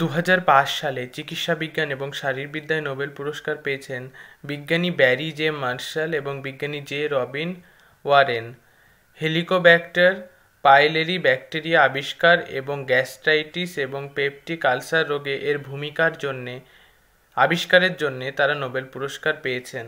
দু সালে বিজ্ঞান এবং শারীরবিদ্যায় নোবেল পুরস্কার পেয়েছেন বিজ্ঞানী ব্যারি জে মার্শাল এবং বিজ্ঞানী J Robin Warren Helicobacter pylori bacteria আবিষ্কার এবং গ্যাস্ট্রাইটিস এবং পেপটিক আলসার রোগে এর ভূমিকার জন্যে আবিষ্কারের জন্যে তারা নোবেল পুরস্কার পেয়েছেন